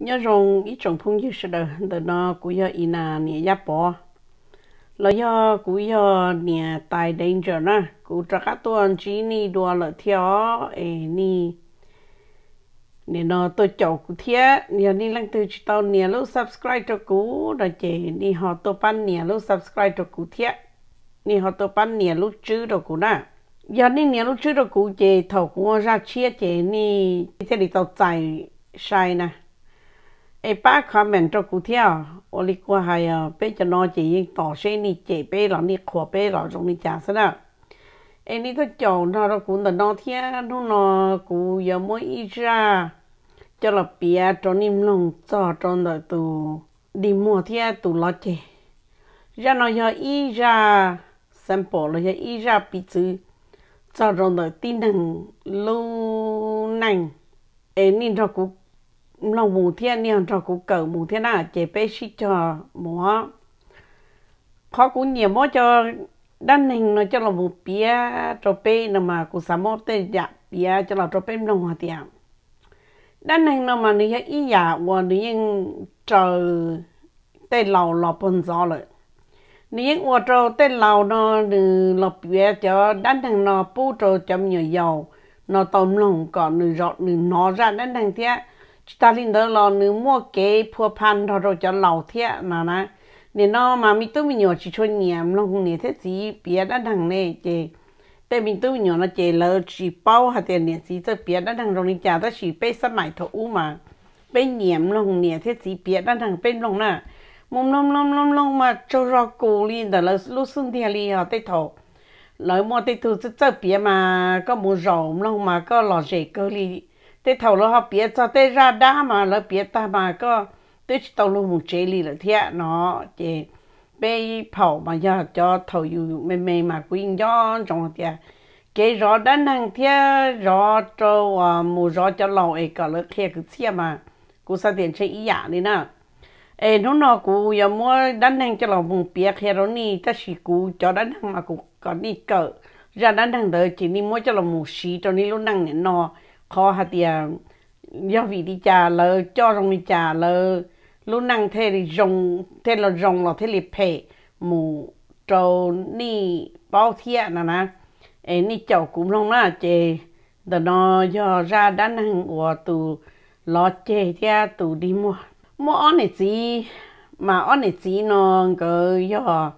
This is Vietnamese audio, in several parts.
nhớ rồng ít trồng phong như sao đời nó cũng do ina nè giáp bỏ là do cũng do nè tài danger nè cũng cho các tuần chỉ ni đùa lợi theo ấy ni nè nó tôi chậu cụ thế nè ni lăng từ chỉ tao nè lúc subscribe cho cụ, là chị nè họ tôi pan nè lúc subscribe cho cụ thế nè họ tôi pan nè lúc chứ cho cụ nè giờ nè nè lúc chứ đồ cú chị thầu cũng ra chia chị nè thế thì tao tài sai nè ai ba khó mình cho cụ theo à. ô lý qua hay à bé cho nói chỉ yên tỏ xe ni chế bé là ni khó bé là trong ni chả sao đó ai ni có chầu nó nó cũng là nó theo nó nó cụ giờ mới ít ra cho là bia cho nim lòng cho cho đời tù đi mua theo tù lo chế ra nó giờ ít ra sample là giờ ít ra bị chữ cho rồi đời tin năng lâu năng ai ni nó cũng lòng mù thiên niệm cho cũng cầu mù thiên nào chế bê sĩ cho mua khó cũng nhiều mua cho đan hình nó cho lòng mù bia cho bê nó mà cũng sắm mua tê dạ bia cho lòng cho bê nó hoa tiền đan hình nó mà nữ ý dạ và nữ yên chờ tê lầu lò bồn gió rồi nữ yên ô cho tê lầu nó nữ lò bia cho đan hình nó bù cho chấm nhiều dầu nó tôm lòng có nữ rọt nữ nó ra đan hình thế ตาลินเดอร์ลอนึงมั่วเก๋พัวพันทอรจะเหล่าเทียนะนะเนี่ยน้อมามีตู้มีหยอชิชนเงียมลงเนี่ยเทสีเปียด้านทางเน่เจแต่มีตู้มีหยอนะเจเลอชีเป้าหาเตียนเนี่ยสีจะเปียด้านทางตรงนี้จาตชีเป้สมัยทอุมาเป็นเหนียมลงเนี่ยเทสีเปียด้านทางเป็นลงน่ะมุมลมลมลมลงมาจะรอกูลีแต่ราลุ้นเทียรีเขาเตทอแล้วมอเตทูจะเจ้าเปียมาก็มงรอมลงมาก็หล่อเจเกลี thế thầu lo học biết cho thế ra đá mà là biết ta mà có tôi chỉ tàu luôn một chế lì là thế nó chế bé phẩu mà giờ cho thầu dù mềm mềm mà quyên cho trong thế cái rõ đã năng thế rõ cho à, mù rõ cho lâu ấy cả lớp kia cứ xe mà cũng sao tiền chơi ý dạng đi nè ê nó nó cú giờ mua cho lâu vùng bia kia rồi nì ta chỉ cú cho đã năng mà cú còn đi cỡ ra đã năng đợi chỉ đi mua cho lâu mù xí cho đi luôn năng này nọ khó hạt tiền do vị đi trà lơ cho rong đi trà lơ lúc năng thế thì rong thế là rong là thế là phê mù trâu ni bao thiện nè nè ấy ni cháu cũng long nè chê đó nó do ra đan hàng của tụ lo chê thea tụ đi mua mua ăn này gì mà ăn này gì nó cứ do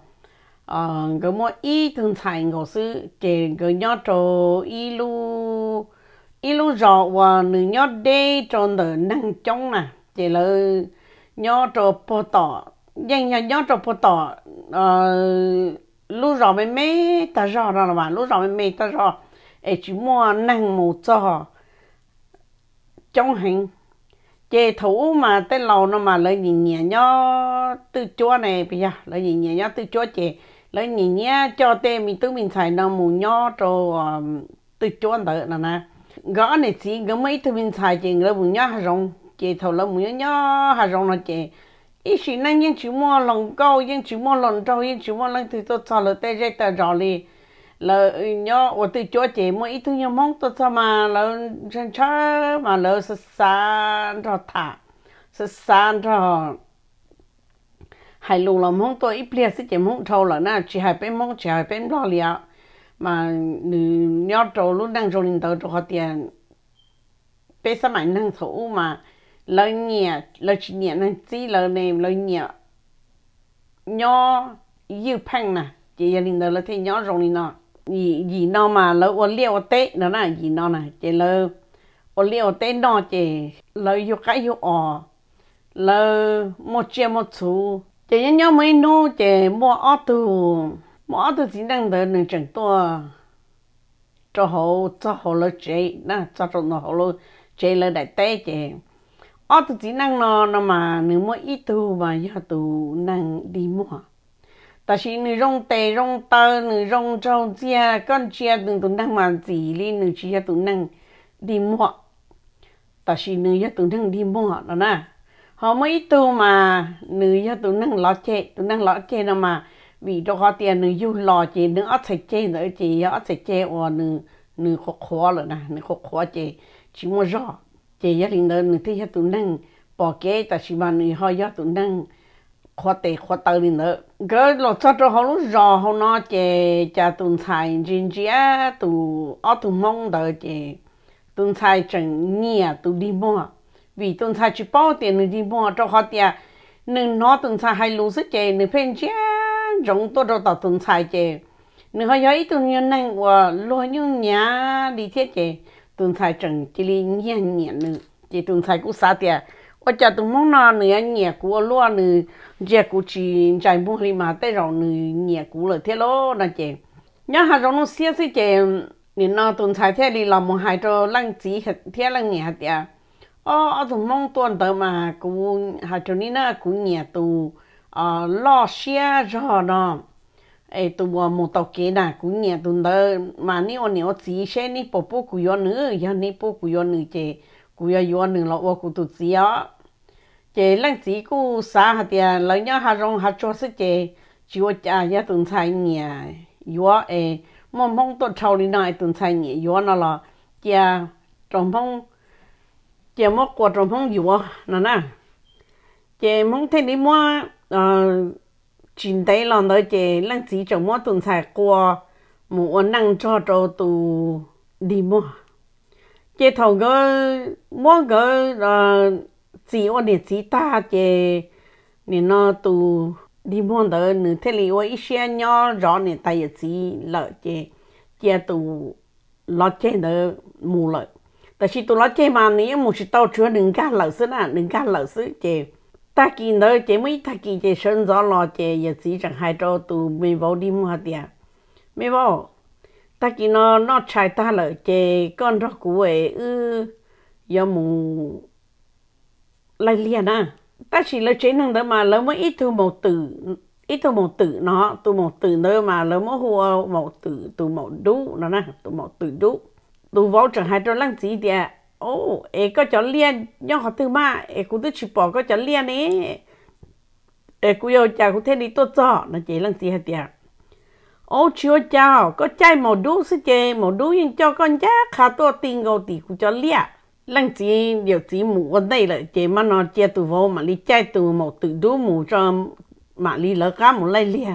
ờ cứ mua ít thường thành của sư chê cứ nhớ trâu ít luôn ít lúc và nữ nhớ đê tròn năng chống nè chỉ là nhớ trò bò tỏ nhưng nhớ nhớ trò bò tỏ lúc rõ mấy mấy ta rõ rồi là bạn lúc rõ mấy mấy ta rõ ấy mua năng một cho chống hình chế thủ mà tới lâu nó mà lấy nhìn nhẹ nhó từ chúa bây giờ lấy nhìn nhẹ nhó từ chúa chế lấy nhìn cho tên mình tứ mình xài nó mù nhó trò từ chúa đỡ là nè gõ này chỉ gõ mấy thứ bên xài chị người bụng nhá hà rong chị thầu là bụng nhá hà rong là chị ít khi năng những chú mua lồng câu những chú mua lồng trâu những chú mua lồng thì tôi cho là tay dây tờ rõ li là ừ, nhá ở từ chỗ chị mua ít thứ nhá mong tôi cho mà là chân chớ mà là sơ sán rồi thả sơ sán rồi hai lù lòng mong tôi ít plia sẽ chị mong thâu là na chị hai bên mong chị hai bên lo liao mà nhớ trâu lúc đang rồi đầu trâu họ tiền bây giờ mình đang thủ mà lời nhẹ lời chỉ nhẹ nên chỉ lời này lời nhẹ nhớ yêu phăng nè chỉ giờ linh đầu là thấy nhớ rồi nè gì gì nó mà lỡ ô liêu tê nó là gì nó nè chỉ lỡ ô liêu tê nó chỉ lỡ yêu cái yêu ờ lỡ một chia một số chỉ nhớ mới nô chỉ mua ô tô mà tôi chỉ đang được nâng chẳng đó, cho họ cho họ lo chế na cho cho nó họ lo chế là đại tế chế ở tôi chỉ năng nó nó mà nếu mà ít tu mà giờ tu năng đi mua ta chỉ nữ rong tê rong tơ nữ rong trâu chia con chia đừng tu năng mà gì đi nữ chia tu năng đi mua ta chỉ nữ giờ tu năng đi mua đó nè họ mới tu mà nữ giờ tu năng lo chế tu năng lo chế nó mà vì đó có tiền nữa yêu lo chị nữa ở thầy chơi nữa chị ở thầy chơi ở nữa nữa khó khó rồi nè nữa khó khó chị chỉ muốn rõ chị gia đình nữa nữa thấy tụi năng bỏ kế ta chỉ mà nữa họ gia tụi năng khó tệ khó tao đi nữa cái lo cho cho họ luôn rõ họ nó chị cha tụi thầy riêng chị á tụi ở tụi mong đợi chị tụi thầy chẳng nhẹ tụi đi mua vì tụi thầy chỉ bỏ tiền nữa đi mua cho họ tiền nên nó tụi thầy hay lú sức chị nữa phên chết rộng tôi rồi tạo tuần sai chè nếu họ giỏi tuần nhân năng và lo những nhà đi thiết chè tuần sai trần chỉ li nhẹ nhẹ nữa chỉ tuần sai cũng xa tiệt ở chợ tuần mong nó nữa nhẹ của lo nữa chè của chỉ chạy mua đi mà tới rồi nữa nhẹ của là thế lo nè chè nhớ hà rộng nó xia xí chè nên nó tuần sai thế đi làm một hai trò lăng chỉ thế lăng nhẹ tiệt 哦，我从梦端到嘛，古还从你那古年都。à lo xe cho nó ấy tụ một tàu kế nà cũng nhẹ tụ đó mà ní ông nhiều chỉ xe ní bố bố cũng yo nữ yêu ní bố cũng yo nữ chị cũng yo yo nữ là ô cũng tụ chỉ á chị lăng chỉ cô xa hạt tiền lấy nhau hà rong hà cho sức chị chỉ có cha nhà tụ chạy nhẹ yo ấy mong mong tụ chầu đi nãy tụ chạy nhẹ yêu nó là cha trong phong chị mất qua trong phong yo nó nè chị mong thế đi mua Ờ, chuyện đấy là nói chị lăng chỉ trong mỗi tuần trải qua một năng cho cho tụ đi mua chị thầu cái mỗi cái là chỉ ở địa chỉ ta chị nên nó tụ đi mua đó nữ thế li ở ít xe nhỏ rõ nên ta địa chỉ lợ chị chị tụ lo chơi đó mua lợ, tại vì tụ lo chơi mà nếu một sự tao chưa đừng cá lợ xứ nè đừng ta kỳ đó chỉ mới ta kỳ chỉ sinh ra lo chỉ giờ chỉ chẳng hai trâu tù mi vô đi mua hạt tiền mi vô ta kỳ nó nó chạy ta lợi chỉ con rắc cũ ấy ư giờ mù lại liền à ta chỉ là chỉ năng đó mà lớn mới ít thu một từ ít thu một từ nó tu một từ nơi mà lớn mới hùa một từ tu một đủ nó nè tu một từ đủ, tu vô chẳng hai trâu lăng gì tiền ô có cho liên nhau họ từ mà ê cũng tự chỉ bỏ có cho liên ấy ê cũng yêu chả cũng thế đi tốt cho nó chỉ lần gì hết tiệt ô chiều chào có trai màu đu sẽ chơi màu đu nhưng cho con giá khá to tiền gầu tỷ cũng cho liên lần gì điều gì mù đây là chơi mà nó chơi từ mà đi chơi từ một từ đu mù cho mà đi lỡ cá một lấy liền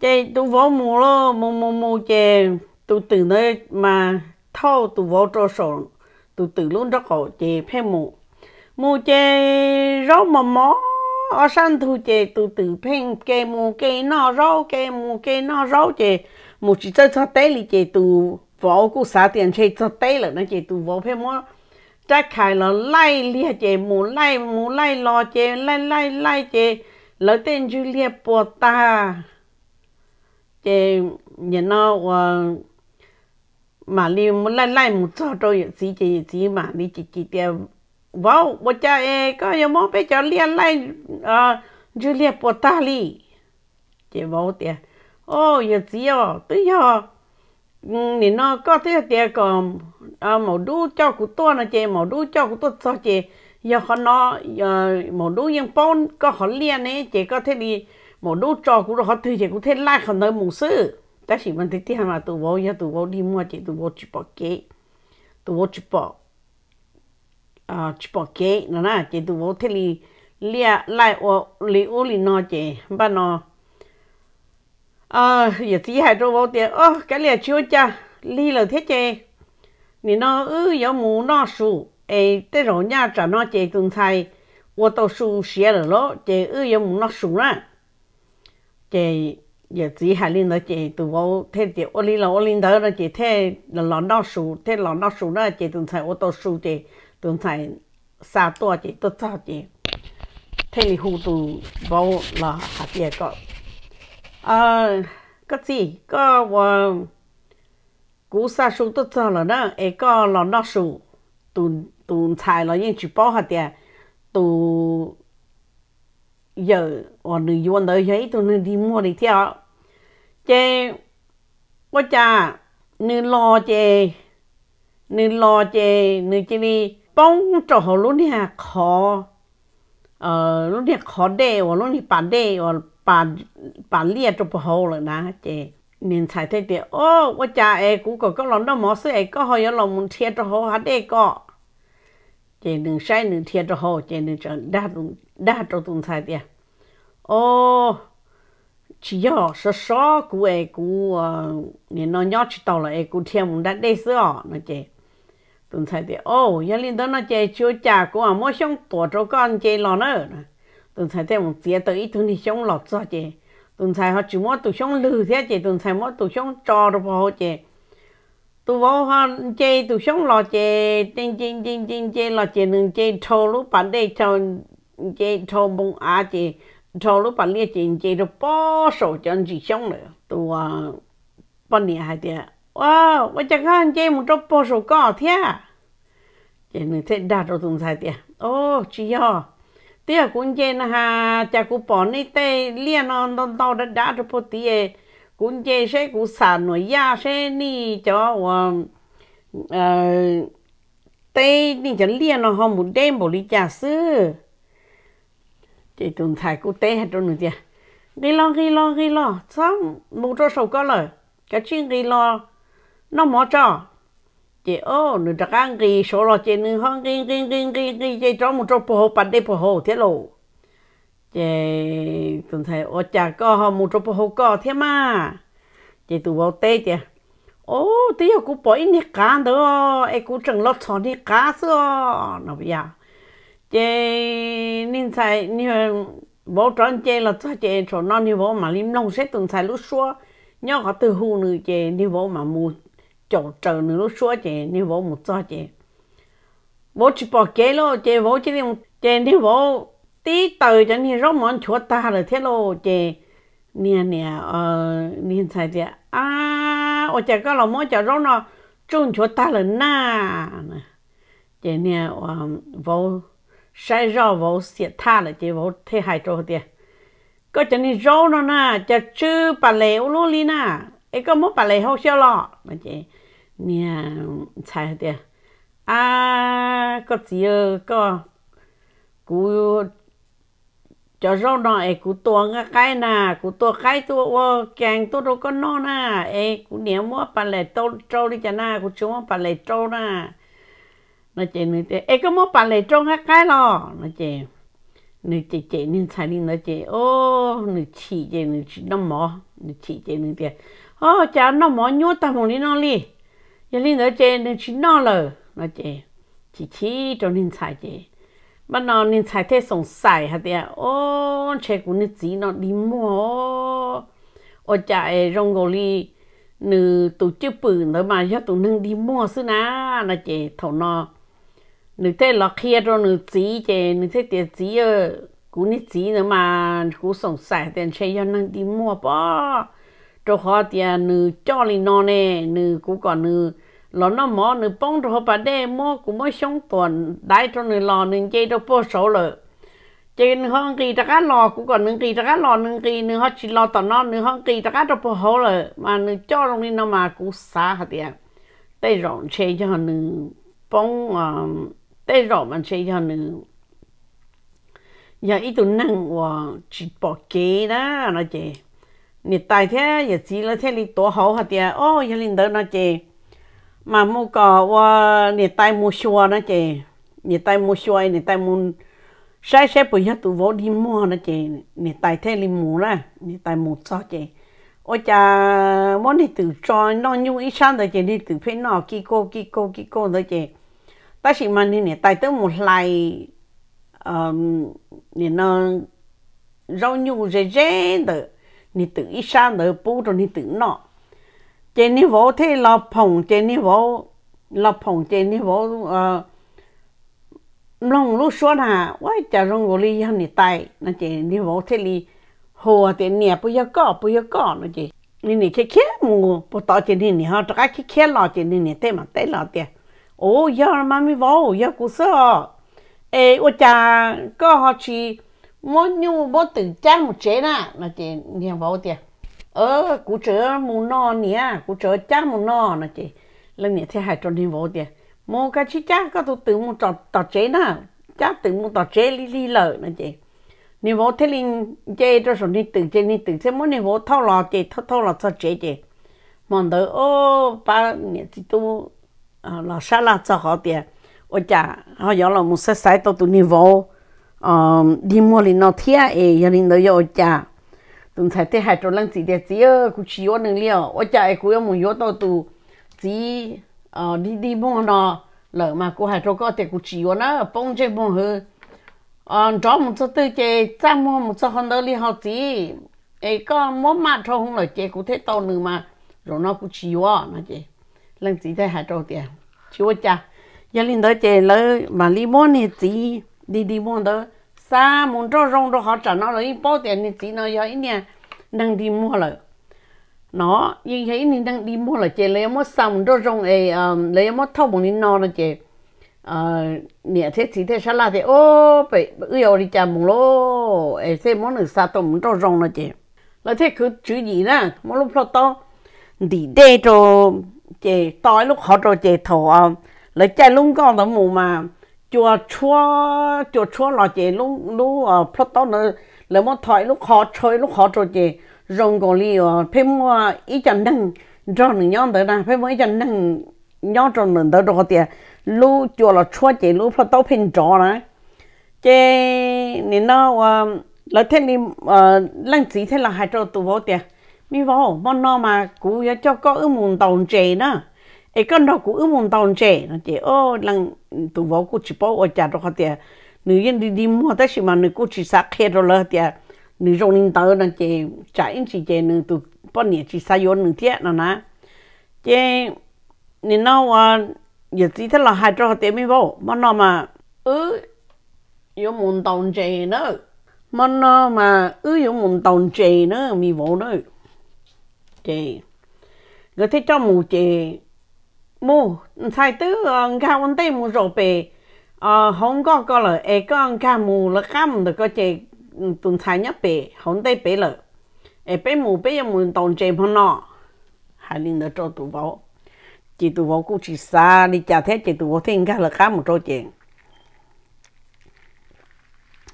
chơi tu vô lo mù mù mù chơi tu từ nơi mà thâu tu vô trô từ từ luôn rất cổ chế phê mù mù chế rau mò mò ở sân thu chè từ từ phê kê mù kê nó rau kê mù kê nó rau chế mù chỉ chơi cho té lì chế từ vỏ của xã tiền chế cho té là nó chế từ vỏ phê mó trái khai là lai lia chế mù lai mù lai lò chế lai lai lai chế lỡ tên chú lia bò ta chế nhìn nó ờ, mà li một lai lai một cho tôi gì chỉ gì mà đi chỉ chỉ tiền wow bữa cha ê có yêu mong bé cho liên lai à Julia Potali chỉ bố tiền ô yêu gì à tôi yêu nên nó có thế tiền còn à màu đu cho cụ tôi nó chị màu đu cho cụ tôi sao chị giờ họ nó giờ màu đu yên bông có họ liên ấy chị có thể đi màu đu cho cụ họ thứ chị cũng thể lai họ nơi mùng sư 但是问题底下嘛，都无也都无你买只都无一包鸡，都无一包啊一包鸡，那那只都无这里俩来我里屋里拿只，把那啊也只还做无点哦，这里就家里了这只，你那呃有木那树哎，这种伢子那只种菜，我到树学了咯，这呃有木那树呢，这。也只还领到这都我他这我领了我领到了这他老老熟他老老熟了这东西我都熟的东西啥多的都早的，他里糊涂把我了还别个，啊，个 gì 个我古啥熟都早了呢，哎个老老熟，都都菜了人去包下的，都。giờ ở nữ dân đợi giấy tôi nên đi mua đi theo chê quá cha nữ lo chê nữ lo chê nữ chê đi bông trò hồ lúc đi hà khó ờ lúc đi khó đê ở lúc đi bà đê ở bà bà lia trò hồ rồi nha, chê nên xài thế thì ô quá cha e cũng có các lòng đó mỏ sữa e có hơi ở lòng muốn thiệt trò hồ hát đê có chê đừng sai đừng thiệt trò hồ chê đừng đa đa trò tùng xài tiền ô chỉ yo sơ sơ của e của ờ, nên nó nhớ chỉ tàu là e của thiên vùng đất đây sữa nó chị tuần sai thì ô nhà linh đó nó chị chưa trả của à mỗi xong tổ cho con chị lo nữa tuần sai thì một tiết tới ít thì xong lọt ra chị tuần sai họ chỉ mỗi tụ xong lư thế chị tuần sai mỗi tụ xong trò rồi họ chị tụ vô họ chị tụ xong lọt chị chinh chinh chinh chinh chị lọt chị nương chị thâu lúc bạn đây thâu chị thâu bông á chị cho lúc bạn liệt chuyện chỉ được bỏ sổ chân chỉ xong nữa tu à bạn liệt hai tiền wow tôi chẳng hạn chỉ một chút bỏ sổ có thế chỉ nên thế đạt được từng sai tiền ô chị ho tiếc cũng chỉ là ha cha cũng bỏ đi tê liên on đông tàu đã đạt được một tí cũng chỉ sẽ cũng sản nổi, gia sẽ đi cho ờ tê đi cho liên on họ một đêm bỏ đi trả sư chị tuần thầy cô tế hết rồi nữa đi lo ghi lo ghi lo sao mù cho sầu có lời cái chuyện ghi lo nó mò cho chị ô nữ đặc ăn ghi số lo chị nữ hơn ghi ghi ghi ghi ghi chị cho một trong phù hộ bạn đi phù hộ thế lộ chị tưởng thấy ô chả có họ một trong phù hộ có thế mà chị tụ bảo tê chị ô tí giờ cũng bỏ ít nhiệt cá nữa em cũng chẳng lo cho nhiệt cá xưa nó bây giờ dạ chị nên sai, như bố tròn chị là cho chị chỗ non như bố mà lim nông sẽ từng xài lúc xua nhớ có từ hù nữa chị như bố mà mù chỗ trở nữa lúc xua chị như bố một cho chị bố chỉ bỏ kế lo chị bố chỉ đi chị như bố tí tờ cho nên rất món chúa ta rồi thế lo chị nè nè ờ nên sai chị à ở chị có lòng món chợ rất nó chung chúa ta là na chị nè ờ, vô sai rau vô xịt tha là chỉ vô thế hai chỗ tiền có cho nên rau nó nè cho chứ bà lệ ô lô li nè ấy có muốn bà lệ hô xeo lọ mà chị nè sai tiền à có gì có cú cho rau nó ấy cú tua ngã cái nè cú tua cái tua ô càng tua đâu có nó nè ấy cú niệm mua bà lệ trâu trâu đi cho nè cú chúng bà lệ trâu nè nó chị nữ chị ấy có mua bà lệ trong cái cái lò, nó chị nữ chị chị nên xài đi nó chị ô nữ chị chị nữ chị nó mỏ nữ chị chị nữ chị ô cha nó mò nhốt ta hồng đi nó đi giờ đi nó chị nữ chị nó lờ nó chị chị chị cho nên xài chị mà nó nên xài thế sống xài hả tiệt ô chị cũng nên chị nó đi mua ô cha ấy rong gò li nữ tổ chức bự nữa mà cho tụi nâng đi mua xứ na nó chị thầu nó nữ thế là kia rồi nữ chỉ chứ nữ thế tiền chỉ ở cú nữ chỉ nữa mà cú sống sài tiền chơi cho năng đi mua bò, cho họ tiền nữ cho li non nè nữ cú còn nữ lo nó mò nữ bông cho họ bà đê mua cú mới sống tuần đại cho nữ lo nữ chơi đâu bỏ số rồi chơi nữ không kỳ ta cá lo cú còn nữ kỳ ta cá lo nữ kỳ nữ họ chỉ lo tao nó nữ không kỳ ta cá đâu bỏ hổ rồi mà nữ cho trong đi nó mà cú xả hạt tiền tay rộng chơi cho nữ bông ờ, แต่รอมันใช่ยังนึงอย่าอีตัวนั่งว่าจีบอเกนะนะเจนี่ตายแท้อย่าจีแล้วแท้ลีตัวเขาหัดเดียโอ้ยลินเดินนะเจมามูก็ว่านี่ตายมูชัวนะเจนี่ตายมูชัวนี่ตายมูใช่ใช่ปุ๋ยตัววอดีมัวนะเจนี่ตายแท้ลิมูนะนี่ตายมูซอเจโอ้จ้ามันนี่ตัวจอยนอนอยู่อีชั้นเลยเจนี่ตัวเพ่นนอกิโก้กิโก้กิโก้เลยเจ ta chỉ mà nên tại tới một lại um, rau nhu dễ dễ đó nên tự ít sang đó bù rồi nên tự nọ chế ni vô thế là phòng chế ni vô là phòng chế ni vô ờ, lòng lúc xưa là quay chả rong gò li hơn nên tại nó chế ni vô thế li hồ thì nè bây giờ có bây giờ có nó chế nên này khé khé mù bộ tao chế nên này họ tất cả khé khé lo chế nên này thế mà thế lo tiền ồ giờ mà mi vô giờ cũng sợ ê ô cha có họ chỉ muốn nhu bố tự trang một chế nè là chị nhiều vô tiền ờ cụ chớ mù nọ nè cụ chớ trang mù nọ là chị lần nè thế hai cho nhiều vô tiền mua cái chi chắc có tụ tự một trò trò chế nè chắc tự một trò chế li li lợ là chị nhiều vô linh chế cho số đi tự chế đi chế muốn nhiều vô thâu lò chị thâu thâu lò sao chế chị mòn tới ô ba nè chị tu là sa là cho họ tiền ở nhà họ giờ là muốn sẽ sai tao tụi ni vô đi mua liền nó thia ấy giờ liền tới ở nhà tụi thấy thế hai chỗ lần gì chỉ ở chỉ ở nương liao ở nhà ấy cũng ở muốn ở tao tụi chỉ đi đi mua nó lỡ mà cô hai chỗ có thể cũng chỉ ở nó bông chơi bông hư cho một số tư chơi ra mua một số hơn đó đi học gì ấy có mua mà cho không lời chơi cũng thế nữa mà rồi nó cũng chỉ ở nó chơi lần chỉ thấy hạt trâu tiền chúa cha giờ linh đó chơi lỡ mà đi món này chỉ đi đi món đó xa muốn cho rong cho họ trả nó là bao tiền này chỉ nó giờ ít nè đang đi mua rồi nó nhưng thấy nên đang đi mua là chơi lấy mất xong cho rong ấy ờ, lấy một thâu một nó là chơi ờ, nè thế chỉ thế sao là thế ô bị yêu đi chà mùng lô ấy thế món này xa tôm cho rong là chơi là thế cứ chữ gì nè món lúc to đi đây cho chị tối lúc họ rồi chị thổ ông ờ, lấy chạy lúc con đó mù mà chùa chua chùa chua là chị lúc lúc ờ, ở plot đó nữa lấy một thoại lúc họ chơi lúc họ rồi chị rồng cổ li ở ờ, phim ý chân năng rồi nhóm tới là phim ý chân năng nhóm trong nền tới rồi tiền lúc chùa là chua chị lúc plot đó phim trò này chị nên nó lấy thêm đi lăng chỉ thế là hai trâu tụ vô tiền mi vô bọn nó mà cú giờ cho có ư mùng tàu trẻ nữa ấy con đó cú ư mùng tàu trẻ nó chị ô lăng tụ vô cú chỉ bỏ ở chả đó họ tiệt nữ yên đi đi mua tới xí mà nữ cú chỉ sát khe rồi là tiệt nữ rong linh tàu nó chị chả in chỉ chị nữ tụ bọn nhẹ chỉ sai yon nữ tiệt nó nè chị nên nó à giờ chỉ thế là hai trò họ tiệt mi vô bọn nó mà ư yếu mùng tàu trẻ nữa bọn nó mà ư yếu mùng tàu trẻ nữa mi vô nữa chị người thấy cho mù chị mù sai tứ ga vấn đề mù rồi à, không có có là ai có ga mù là ga được có chị tuần sai nhất bề không tây bề là e bề mù bề mù đồng chị không nọ hai linh được cho tụ vào chị tụ vào cũng chỉ xa đi chả thế chị tụ vào thì ga là ga mù cho chị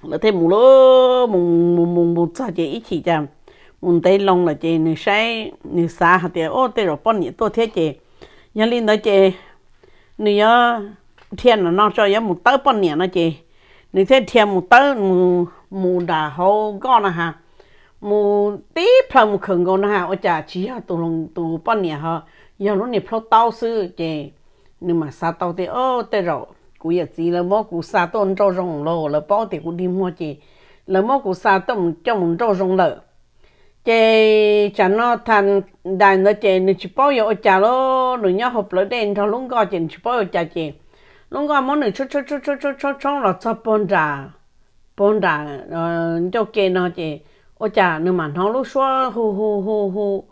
là thêm mù lơ mù mù mù mù sao chị ít chỉ chăm un thấy lòng là chị nữ sai nữ xa hạt tiền ô tây rồi bọn nhỉ tôi thế chị nhớ lên đó chị nữ nhớ thiên là nó cho nhớ một tớ bọn nhỉ nó chị nữ thế thiên một tớ mù mù đà hô con à ha mù tí phàm mù khẩn con à ha ôi chà chỉ ha tụ lòng tụ bọn nhỉ ha giờ lúc này phải tao sư chị nữ mà xa tao thì ô tây rồi cú giờ gì là bó cú xa tôn cho rồng lô là bó thì cú đi mua chị là bó cú xa tôn cho mình cho rồng lợ chị chả nó thành đàn nó chị nên chỉ bao giờ chả lo rồi nhớ hộp lỡ đen thôi lúc gọi chị chỉ bao giờ chả chị lúc gọi món này chút chút chút chút chút chút chút là cho bón trà bón trà ờ, cho kia nó chị ở chả nếu mà nó lúc xóa hù hù hù hù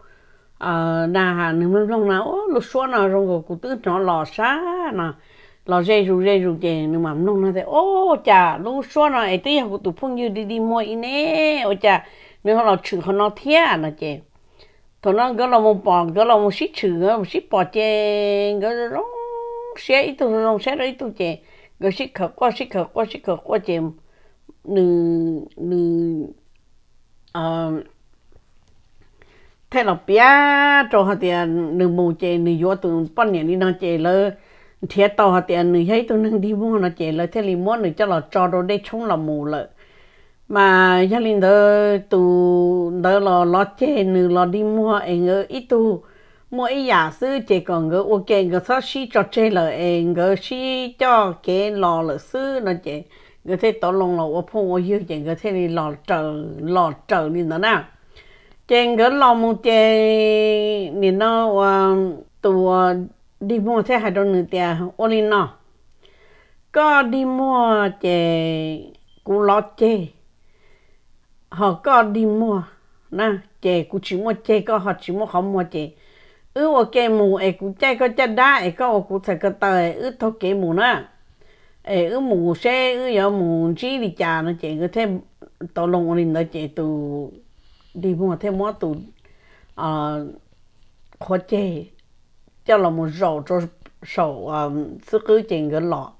ờ, à nà hà nếu mà lúc nào lúc xóa nào trong cái cụ tư nó lò xá nè lò dây rù dây rù chị nếu mà lúc nào thì ô chả lúc xóa nào ấy tí học tụ phong như đi đi mua in ô chả nếu họ chữ họ nó thia nó à chè tụi nó gỡ là một bò gỡ là xí chữ gỡ một xí bò chè gỡ nó xe ít tụi nó xe ít tụi chè gỡ xí khờ qua xí khờ qua xí khờ qua chè nư nư ờ thế là bia cho họ tiền nư mù chè nư vô tụi bọn nhà đi nó chè lơ thiệt tàu họ tiền nư thấy tụi nó đi mua nó chè lơ thế thì muốn cho là cho đồ để chống là mù lợ mà gia đình đó tụ đó là lo chê nữ lo đi mua anh ở ít tu mua ít giả sư chỉ còn ngỡ ok ngỡ sao xí cho chê là em ngỡ xí cho cái lo là sư nó chê ngỡ thế tổ lòng là ô phong ô yêu chê ngỡ thế này lo trở lo trở đi nữa nào chê ngỡ lo một chê nên nó tụ đi mua thế hai đôi nữ tia ô linh nó có đi mua chê cũng lo chê họ có đi mua na chè cũng chỉ mua chè có họ chỉ mua không mua chè ư wo kê mù e cũng chè có chè đá e có wo cũng sẽ có tờ ư thô kê mù na e ư mù xe ư yo mù chi đi chà nó chè có thêm tổ lông lên nó chè tù đi mua thêm mua tù à ờ, khó chè cho là một rổ cho sổ à sức cứ chè cái lọ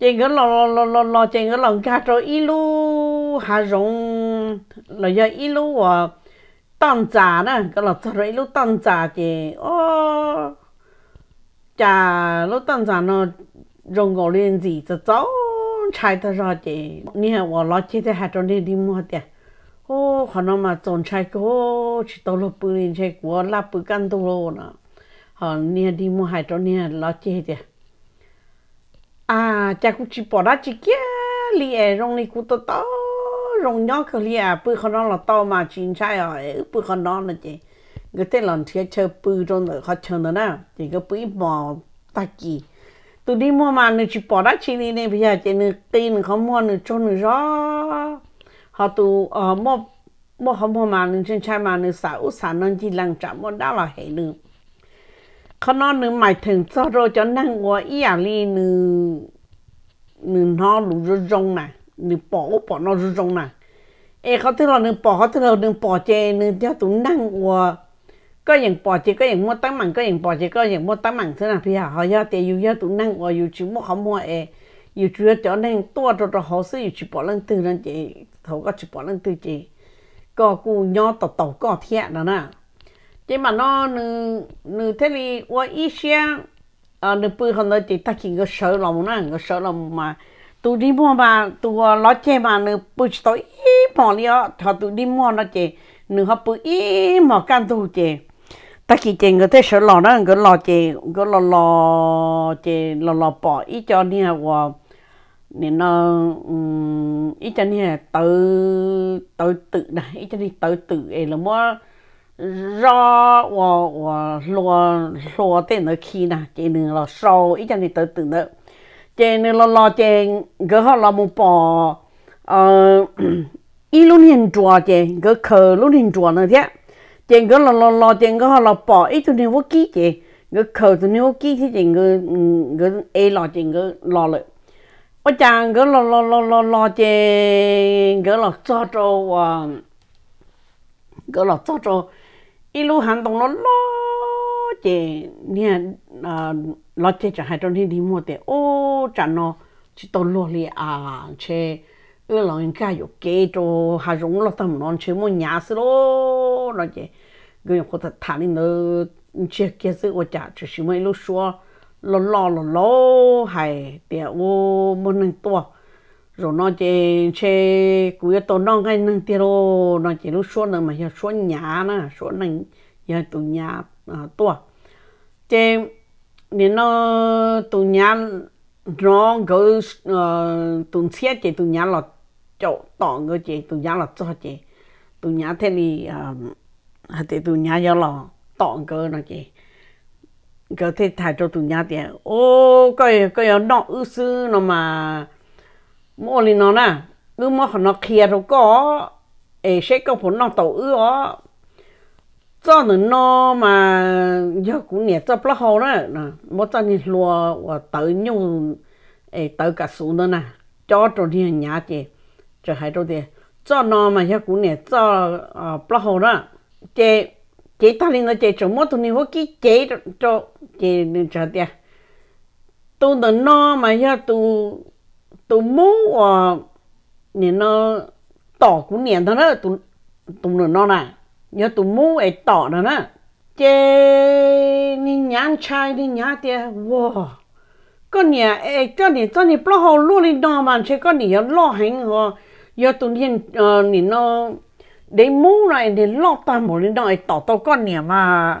chè cái lọ lọ lọ lọ chè cái lọ cá cho ít lu hà rong เราอย่อีลูกตั้งจ่านะก็เราจะอีลูกตั้งจ่าเจโอ้จ่าลูกตั้งจ่าเนาะรงกอลินจีจะจ้องใช้ทลอดเจเนี่ยว่าเราเชื่อแ่หาตรงนี้ดีมั้งเดียโอ้ขนมาจงใช้ก็ชิโตลปืนใช้กัวลาปืนกันตัวนะฮะเนี่ยดีมั้งหาตรงนี้เราเจืเดียอ่าจากกูชิปอดาจิเกลีเอรงนี้กูตัวรง容量可里啊，เรา了到嘛青菜哦，不可能了这，我这两天吃不中了，好吃อ呢，这个จีก็เตัวนี้มัวมาหนึ่งชิปอดชิลีเนี่ยพี่อาจจะหนึ่งตีนเขามัวหนึ่งชนหนึ่งร้อเขาตัวเอออมัวมัวเขามัวมาหนึ่งเชินใช่มาหนึ่งสาวอุตสาหนงจีหลังจากมัวได้ลาเหหนึ่งขนอนหนึ่งหมายถึงจอดรจะนั่งวัวอีอาลีหนึ่งหนึ่งนอนหลุดรงนหะ nửa bỏ bỏ nó rung rung nè ê khó tức là nửa bỏ khó tức là nửa bỏ chê nửa cho tụi năng của có những bỏ chê có những mua tấm mảng có những bỏ chê có những mua tấm mảng thế nào phi hả họ do tiền dù tụi năng của dù chỉ mua không mua ê dù chỉ cho nên tua cho cho họ sẽ dù bỏ lên từ lên chị thấu có chỉ bỏ lên chị có cụ nhỏ tổ tổ có thiện đó nè chỉ mà nó nửa nửa thế thì qua ít xe à nửa bữa hôm đó chị ta chỉ có sợ lòng nó có sợ lòng mà ตัวดีมองมาตัวล้อเจมาเนื้อปุชตัวอีหมอเลี้ยเขาตัวดีมองล้อเจเนื้อหับปุ๊อีหมอกันตัวเจตะกี้เจงก็เที่ยวหล่อนั่งก็ล้อเจก็ลอล้อเจล้อล้อปออีจอเนี่ยว่าเนี่ยน้องอืมอีจอเนี่ยตัวตัวตื่นนะอีจอเนี่ยตัวตื่นเองแล้วมั้ง rõ và và lo lo tên nó khi nào chị đừng lo sâu ít cho nên tự tự nữa chè nên lo lo chè gỡ họ lo một bò ờ y luôn hiện chùa chè gỡ khờ luôn hiện chùa nữa thế chè gỡ lo lo lo chè gỡ họ lo bò ít cho nên vô kí chè gỡ khờ cho nên vô kí thế chè gỡ gỡ e lo chè gỡ lo lại ôi chàng gỡ lo lo lo lo lo chè gỡ lo cho cho ờ, gỡ lo cho cho y luôn hành động nó lo chế nè ờ, lo chế cho hai trong này đi mua để ô chẳng nó chỉ tổ lo li à chế ư lo anh cả yêu kế cho hà rong lo tâm non chế mua nhà xí lo nó chế người có thể thà nên nó chế kia sự ô chả chỉ xin mấy lúc xưa lo lo lo lo hay để ô mua nên to rồi nó chế chế cứ tổ non cái nên tiền nó chế lúc xưa nó mà giờ xưa nhà nó xưa nên nhà, tụ ờ, nhà tua chế nên nó tụ nhà nó gỡ ờ, tụ xe chế tụ nhà là chỗ tỏ cái chế tụ nhà là cho chế tụ nhà thế thì à thì tụ nhà giờ là tỏ cái nó chế cơ thể thải cho tụ nhà tiền ô cái cái nó ư sư nó mà mỗi lần nó nè cứ mà nó kia rồi có ai sẽ có phần nó tổ ư ó cho nó mà giờ cũng nhẹ cho plá hồ đó nè mỗi cho nhìn lùa và tự nhu ấy tự cả số nữa nhà chị cho hai trò đi mà giờ cũng nhẹ cho plá hồ đó chị chị ta lên nó chị chỗ mà giờ tu tu muốn và nên nó tỏ cũng nhẹ thôi đó tu tu nhớ tụ mu ấy tỏ nữa nè chế ni nhang chai ni nhang tiệt wow con nhà ờ, ấy con nhà con nhà bao hồ luôn đi đo bàn chơi con nhà lo hành họ giờ tụ nhiên ờ ni nó để mu này để lo toàn bộ lên đòi tỏ ờ, tỏ con nhà mà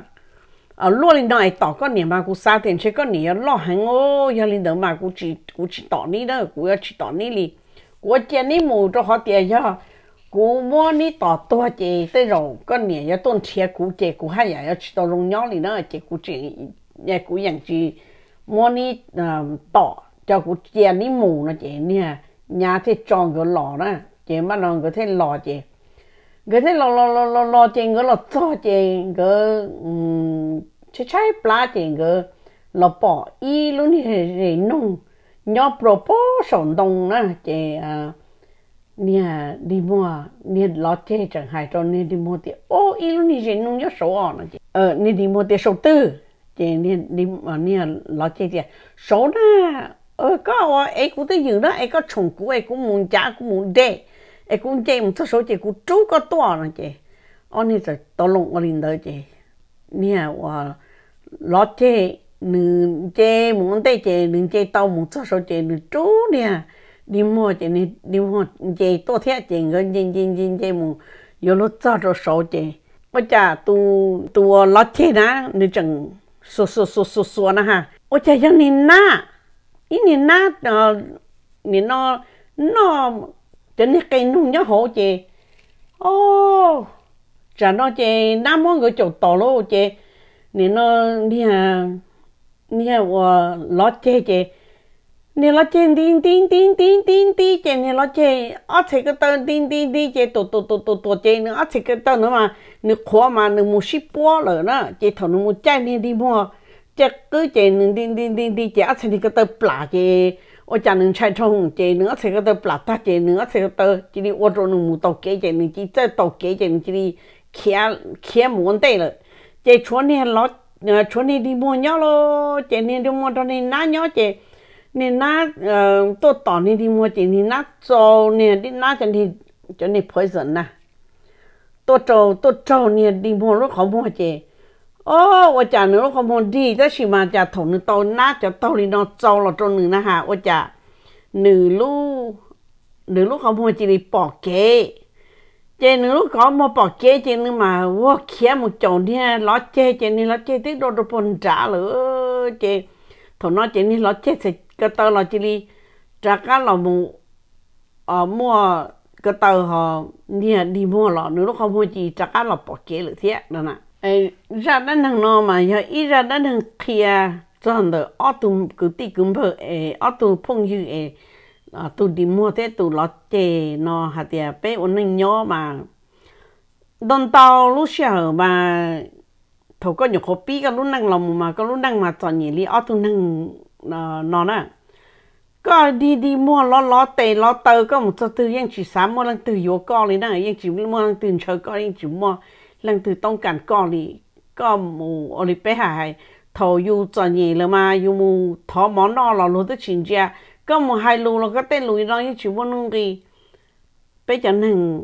ở luôn lên đòi tỏ con nhà mà cũng xa tiền chơi con nhà lo hành ô giờ lên đó mà cũng chỉ cũng chỉ tỏ ni đó cũng chỉ tỏ ni đi, của chị ni mù cho họ tiền cho cú mua ní tỏ tua rồi có nè cho tôn chia cú chị cú hay giờ cho tao rong nhỏ đi nữa chị cú chị nhà cú dạng chị mua cho cú chia mù nó chị nè nhà thì tròn cái lò đó chị mà nó cái thế lò chị cái thế lò lò lò lò chị cái lò cho chị cái chị chạy plá chị cái lò bỏ y luôn thì nông nhỏ proportion đông đó chị à nè đi mua nè lo chê chẳng hại cho nè đi mua tiền ô ý lúc nè chị nung nhớ số ọ chứ, ờ nè đi mua tiền số tư chị nè đi mà nè lo chê tiền số nè ờ có ờ ấy cũng tới dừng đó ấy có chồng cũ ấy cũng muốn trả cũng muốn đẻ ấy cũng chê một số chị cũng chú có to nè chứ, ờ nè rồi to lụng ở liền đó chị nè ờ lo chê nương chê muốn tới chê nương chê tao một số chị nương chú nè 你莫的你你莫这多天这个这这这这么，有了早着少的，我家都都老天呐，你整说说说说说呢哈，我家让你拿，一你拿呃，你那那真的给弄也好的，哦，这那这那么个就到了这，你那你看你看我老姐姐。你老见叮叮叮叮叮叮见你老见，啊这个灯叮叮叮见多多多多多见呢，啊这个灯了嘛，你看嘛，你没洗波了呢，这头你没见你的么，这个见你叮叮叮叮见，啊这个灯不拉见，我家人拆窗见呢，啊这个灯不拉大见呢，啊这个灯这里我做你没到给见你，这再到给见你这里看看没问题了，这穿你老，穿你的么样咯，见你的么到你哪样见？เนี่ยน่าเอ่อตัวต่อนี่ที่มัวจรนี่น่าโจเนี่ยที่น่าจะที่จะนี่พอยสันนะตัวโจตัวโจเนี่ยดีมัวรู้ขอมัวเจ โอ้ว่จ่าเนื้อรู้ขอมัวดีแต่ชิมาจะถงนึงโตน่า จะโตนี่นอโจหล่อโจหนึ่งนะฮะว่าจ่าหนึ่งลูกหนึ่งลูกขอมัวจริงปอกเก๋เจนึงลูกเขามาปอกเจเจนึงมาว่าเขี้ยมจงเนี่ยล้อเจเจนี่ล้อเจติดโดนโดนจ่าหรือเจถ้าน้อเจนี่ล้อเจเสร็จ cái tờ là chỉ đi trả cá là mua, à ờ, mua cái tờ họ đi đi mua lọ nếu nó không mua gì trả cá là bỏ kế lửa thế đó nè ấy ra đến thằng nó mà giờ ít ra đến thằng kia cho thằng đó ở tụ cứ tí cứ bơ ấy ở tụ phong dư ấy à tụ đi mua thế tụ lọ chế nó hạt tiền bé ôn nên nhỏ mà đón tàu lúc sau mà thầu có nhiều copy cái lúc năng lòng mà cái lúc năng mà chọn gì, lý ở tụ năng Ờ, nó nè có đi đi mua lo lo tè lo tờ có một số thứ yang chỉ sáng mua lần từ yếu co lấy nè yang chỉ mua lần từ chơi co yang chỉ mua lăng từ tông cản co đi có mù ở đi bé hải thầu yêu cho nhỉ rồi mà yêu mù thọ món nọ là lúa tới chín chia có một hai lúa là cái tên lúa đó yang chỉ mua nung đi bé chẳng hằng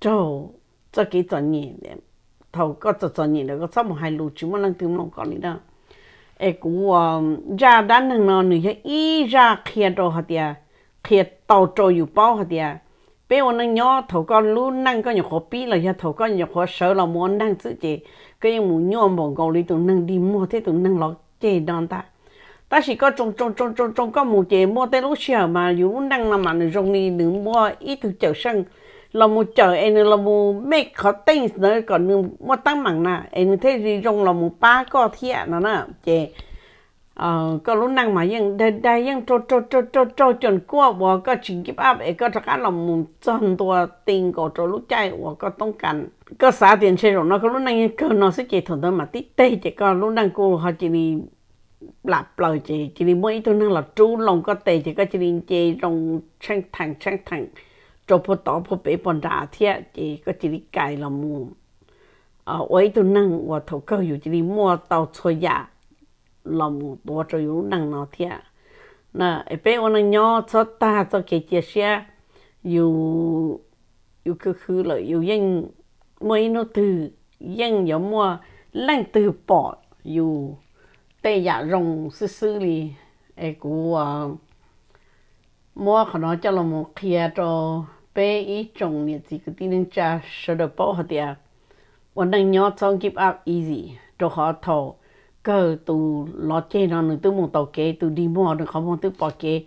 trâu cho cái cho nhỉ thầu có cho cho nhỉ là có sắp một hai lúa chỉ mua lăng từ mong co đi đó ai cũng ờ, ra đã nâng nó nữa ý ra kia đồ hả tiệt kia tàu trôi dù hả tiệt bây giờ nâng nhó thầu con luôn nâng con nhiều khó bí là giờ thầu con nhiều khó sợ là muốn nâng sự cái những muốn nhó bọn cầu lý tụi nâng đi mua thế tụi nâng lọ chế ta ta chỉ có trồng trồng trồng trồng trồng có một chế lúc xưa mà dù nâng mà nó rong đi đừng mua ít thứ chở sang là một chờ em là một mẹ khó tinh nữa còn nhưng một tăng mảng nè em thế gì trong là một ba có thiệt nó nè chị ờ có lúc năng mà ยังได้ได้ยังโจโจโจโจโจจนกลัวว่าก็ชิงกิบอัพเอก็จะการเรามุนจนตัวติงก็จะรู้ใจว่าก็ต้องการก็สาเดียนเชลนะก็รู้นั่งยังเกินนอสิเจถนเดินมาติเตเจก็รู้นั่งกูเขาจีนีหลับเปล่าเจจีนีเมื่ออีตัวนั่งหลับจู้ลงก็เตเจก็จีนีเจลงช่างทางช่างทางจพต่อพเปปนดาเทียเจก็จิริไกละมูอ่าไว้ตัวนั่งว่าทุก็อยู่จิริมัวเตาชอยาละมูตัวจะอยู่นั่งนอเทียน่ะไอเป้วันนั้นย่อชอตาชอเกจเสียอยู่อยู่คือคือเลยอยู่ยังไม่นตือยังอย่ามัวแรงตือปอดอยู่แต่อย่ารงซื่อๆเลยไอ้กูว่ามัวขนอจะละมูเคลียร์ต bé ý chung nhiệt gì cái tin cha sợ được bỏ hả tiệt vẫn đang nhớ trong give up easy cho họ thầu cơ tụ lo chê nó nữa tụ muốn tàu kế tụ đi mua được không muốn tụ bỏ kế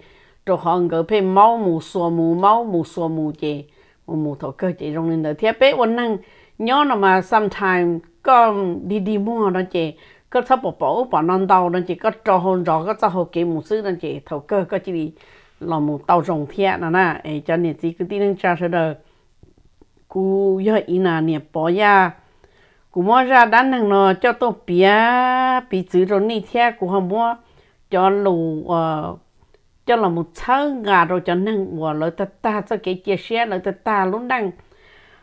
cho họ ngỡ phê máu mù xua mù máu mù xua mù chê mù mù thầu cơ chê trong nên đời thiệt bé vẫn đang nhớ nó mà sometime có đi đi mua nó chê có thắp bỏ bỏ bỏ non đau nó chê có cho hôn rõ có cho hồ kế mù sư nó chê thầu cơ có chỉ đi là một tàu rồng thiệt à nè nè ấy cho nên chỉ cái tin năng cha sẽ đời cú giờ ý nà nè bỏ ra cú mua ra đã năng nó cho tôi bia bị chữ rồi nị thiệt cú không mua cho lù ờ, cho là một sáu gà rồi cho năng và lợi ta ta cho cái chia sẻ lợi ta ta luôn đăng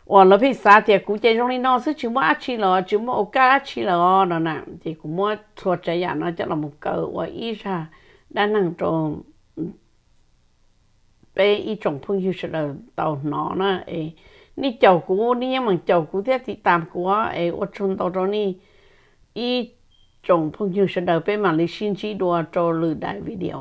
và lợi phía xa thì cũng chơi trong này nó sức chúng mua chỉ là chúng mua ok chỉ là đó nè thì cũng mua thua chơi nhà nó cho là một cơ, và ít ra đã năng trộm ปอีจงพงยูสเดเต่านอนะเอนี่เจ้ากูนี่ยังมันเจ้ากูที่ติดตามกูเออวชนตอตนี่อีจงพงยูสเดเป็นมาลิชินจีดัวโจหรือได้วิดีโอ